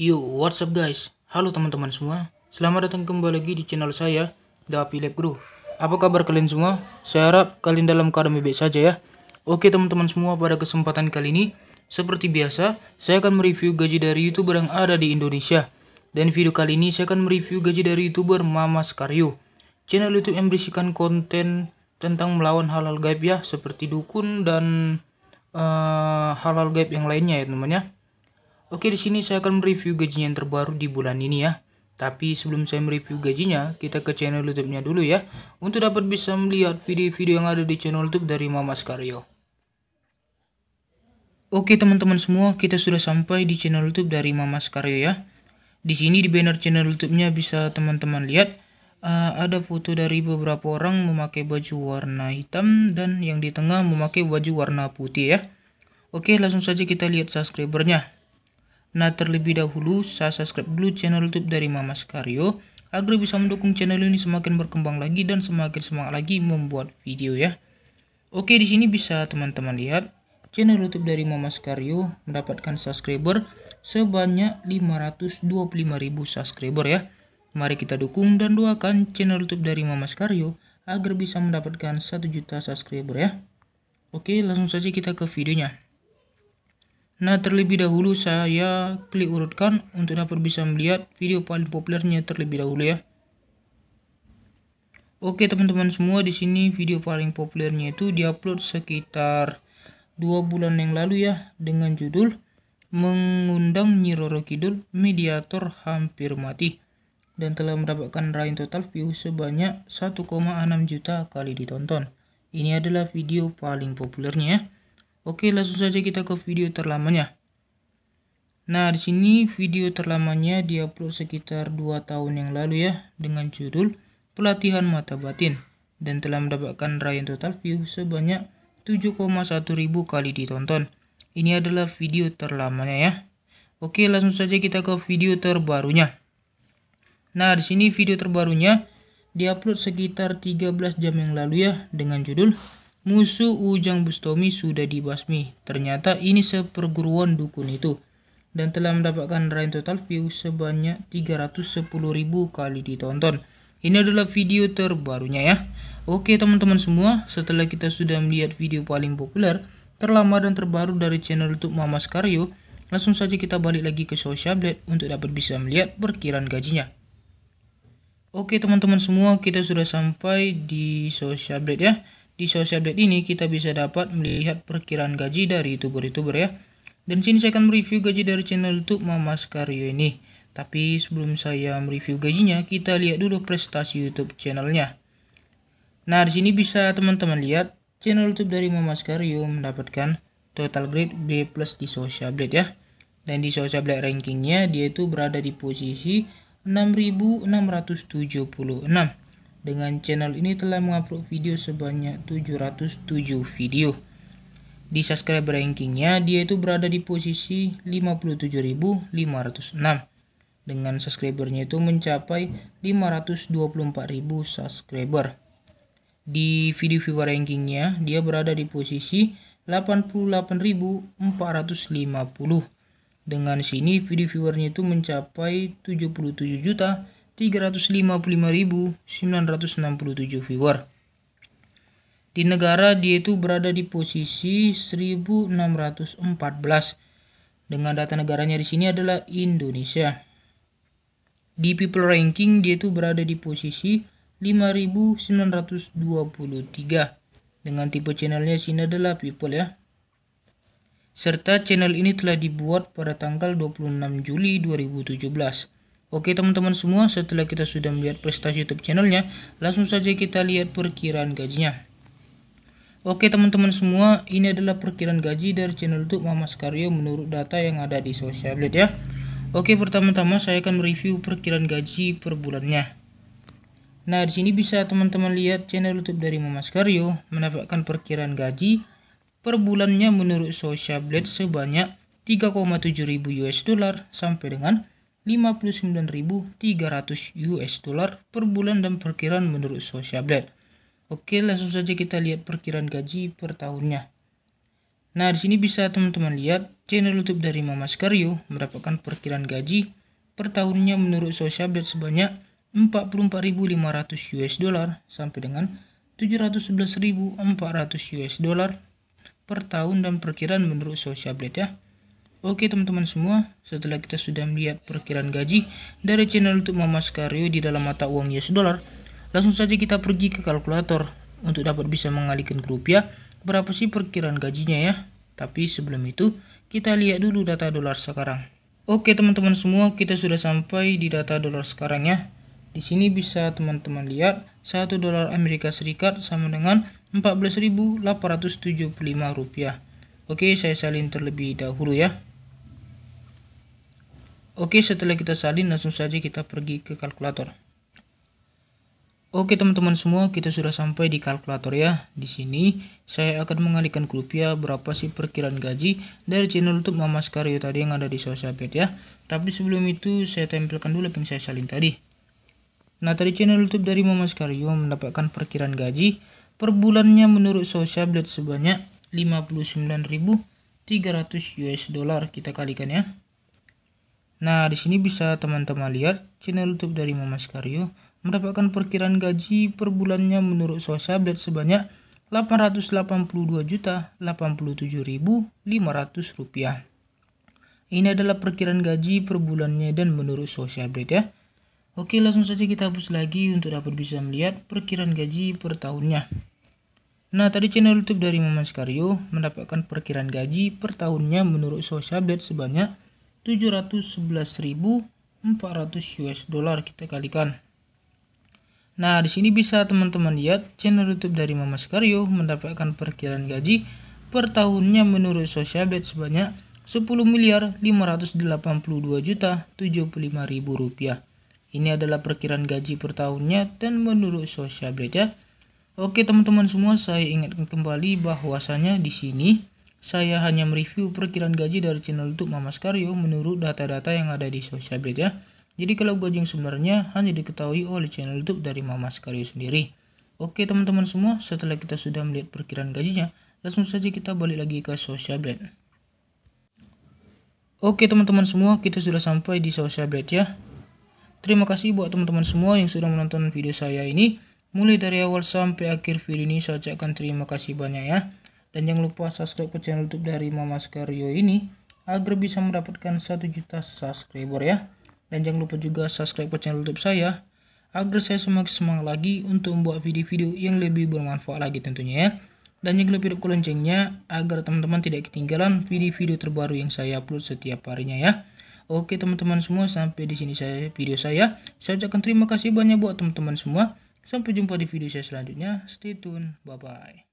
Yo, what's up guys? Halo teman-teman semua. Selamat datang kembali lagi di channel saya, Dapi Lab Crew. Apa kabar kalian semua? Saya harap kalian dalam keadaan baik saja ya. Oke teman-teman semua, pada kesempatan kali ini, seperti biasa, saya akan mereview gaji dari YouTuber yang ada di Indonesia. Dan video kali ini saya akan mereview gaji dari YouTuber Mama Skaryo. Channel youtube yang berisikan konten tentang melawan halal hal gaib ya, seperti dukun dan eh, halal uh, hal gaib yang lainnya ya teman-teman ya. Oke, di sini saya akan mereview gajinya yang terbaru di bulan ini ya. Tapi sebelum saya mereview gajinya, kita ke channel YouTube-nya dulu ya, untuk dapat bisa melihat video-video yang ada di channel YouTube dari Mama Skario. Oke teman-teman semua, kita sudah sampai di channel YouTube dari Mama Skario ya. Di sini di banner channel YouTube-nya bisa teman-teman lihat uh, ada foto dari beberapa orang memakai baju warna hitam dan yang di tengah memakai baju warna putih ya. Oke, langsung saja kita lihat subscribernya. Nah terlebih dahulu saya subscribe dulu channel youtube dari Mama Sekario agar bisa mendukung channel ini semakin berkembang lagi dan semakin semangat lagi membuat video ya. Oke di sini bisa teman-teman lihat channel youtube dari Mama Sekario mendapatkan subscriber sebanyak 525.000 subscriber ya. Mari kita dukung dan doakan channel youtube dari Mama Sekario agar bisa mendapatkan 1 juta subscriber ya. Oke langsung saja kita ke videonya. Nah terlebih dahulu saya klik urutkan untuk dapat bisa melihat video paling populernya terlebih dahulu ya. Oke teman-teman semua di sini video paling populernya itu diupload sekitar dua bulan yang lalu ya dengan judul mengundang Nyi Roro Kidul mediator hampir mati dan telah mendapatkan raih total view sebanyak 1,6 juta kali ditonton. Ini adalah video paling populernya ya. Oke, langsung saja kita ke video terlamanya. Nah, di sini video terlamanya diupload sekitar 2 tahun yang lalu ya dengan judul Pelatihan Mata Batin dan telah mendapatkan raihan total view sebanyak 7,1 ribu kali ditonton. Ini adalah video terlamanya ya. Oke, langsung saja kita ke video terbarunya. Nah, di sini video terbarunya diupload sekitar 13 jam yang lalu ya dengan judul Musuh Ujang Bustomi sudah dibasmi. Ternyata ini seperguruan dukun itu dan telah mendapatkan rain total view sebanyak 310.000 kali ditonton. Ini adalah video terbarunya ya. Oke teman-teman semua, setelah kita sudah melihat video paling populer, terlama dan terbaru dari channel YouTube Mama Skario, langsung saja kita balik lagi ke Social Blade untuk dapat bisa melihat perkiraan gajinya. Oke teman-teman semua, kita sudah sampai di Social Blade ya. Di social update ini kita bisa dapat melihat perkiraan gaji dari youtuber-youtuber ya. Dan sini saya akan mereview gaji dari channel YouTube Mamas Karyo ini. Tapi sebelum saya mereview gajinya, kita lihat dulu prestasi YouTube channelnya. Nah, di sini bisa teman-teman lihat channel YouTube dari Mamas Karyo mendapatkan total grade B+ di social update ya. Dan di social update rankingnya dia itu berada di posisi 6676 dengan channel ini telah mengupload video sebanyak 707 video. Di subscriber rankingnya, dia itu berada di posisi 57.506 dengan subscribernya itu mencapai 524.000 subscriber. Di video viewer rankingnya, dia berada di posisi 88.450 dengan sini video viewernya itu mencapai 77 juta 355.967 viewer. Di negara dia itu berada di posisi 1614 dengan data negaranya di sini adalah Indonesia. Di people ranking dia itu berada di posisi 5923 dengan tipe channelnya sini adalah people ya. Serta channel ini telah dibuat pada tanggal 26 Juli 2017 Oke teman-teman semua, setelah kita sudah melihat prestasi YouTube channelnya, langsung saja kita lihat perkiraan gajinya. Oke teman-teman semua, ini adalah perkiraan gaji dari channel YouTube Mama Skario menurut data yang ada di Social Blade ya. Oke, pertama-tama saya akan mereview perkiraan gaji per bulannya. Nah, di sini bisa teman-teman lihat channel YouTube dari Mama Skario mendapatkan perkiraan gaji per bulannya menurut Social Blade sebanyak 3,7 ribu US dollar sampai dengan 59.300 US dollar per bulan dan perkiraan menurut Social Blade. Oke, langsung saja kita lihat perkiraan gaji per tahunnya. Nah, di sini bisa teman-teman lihat channel YouTube dari Mama Skaryo mendapatkan perkiraan gaji per tahunnya menurut Social Blade sebanyak 44.500 US dollar sampai dengan 711.400 US dollar per tahun dan perkiraan menurut Social Blade ya. Oke teman-teman semua, setelah kita sudah melihat perkiraan gaji dari channel untuk Mama Skario di dalam mata uang US dollar, langsung saja kita pergi ke kalkulator untuk dapat bisa mengalihkan ke rupiah berapa sih perkiraan gajinya ya. Tapi sebelum itu, kita lihat dulu data dolar sekarang. Oke teman-teman semua, kita sudah sampai di data dolar sekarang ya. Di sini bisa teman-teman lihat 1 dolar Amerika Serikat sama dengan 14.875 rupiah. Oke, saya salin terlebih dahulu ya. Oke setelah kita salin langsung saja kita pergi ke kalkulator Oke teman-teman semua kita sudah sampai di kalkulator ya Di sini saya akan mengalihkan ke rupiah ya, berapa sih perkiraan gaji dari channel youtube Mama Skario tadi yang ada di media ya Tapi sebelum itu saya tempelkan dulu yang saya salin tadi Nah tadi channel youtube dari Mama Skario mendapatkan perkiraan gaji per bulannya menurut media sebanyak 59.300 US dollar kita kalikan ya Nah, di sini bisa teman-teman lihat channel YouTube dari Mama Skario mendapatkan perkiraan gaji per bulannya menurut Sosa Update sebanyak 882.087.500 rupiah. Ini adalah perkiraan gaji per bulannya dan menurut Sosa Update ya. Oke langsung saja kita hapus lagi untuk dapat bisa melihat perkiraan gaji per tahunnya. Nah tadi channel YouTube dari Mama Skario mendapatkan perkiraan gaji per tahunnya menurut Sosa Update sebanyak 711.400 US dollar kita kalikan. Nah, di sini bisa teman-teman lihat channel YouTube dari Mama Skario mendapatkan perkiraan gaji per tahunnya menurut Social Blade sebanyak 10 miliar 582 juta 75 ribu rupiah. Ini adalah perkiraan gaji per tahunnya dan menurut Social Blade ya. Oke teman-teman semua saya ingatkan kembali bahwasanya di sini saya hanya mereview perkiraan gaji dari channel YouTube Mama Karyo menurut data-data yang ada di sosial media. Jadi kalau gaji yang sebenarnya hanya diketahui oleh channel YouTube dari Mama Karyo sendiri. Oke teman-teman semua, setelah kita sudah melihat perkiraan gajinya, langsung saja kita balik lagi ke Social Blade. Oke teman-teman semua, kita sudah sampai di Social Blade ya. Terima kasih buat teman-teman semua yang sudah menonton video saya ini. Mulai dari awal sampai akhir video ini saya ucapkan terima kasih banyak ya. Dan jangan lupa subscribe ke channel YouTube dari Mama Skario ini agar bisa mendapatkan 1 juta subscriber ya. Dan jangan lupa juga subscribe ke channel YouTube saya agar saya semakin semangat lagi untuk membuat video-video yang lebih bermanfaat lagi tentunya ya. Dan jangan lupa hidup loncengnya agar teman-teman tidak ketinggalan video-video terbaru yang saya upload setiap harinya ya. Oke teman-teman semua sampai di sini saya video saya. Saya ucapkan terima kasih banyak buat teman-teman semua. Sampai jumpa di video saya selanjutnya. Stay tune. Bye bye.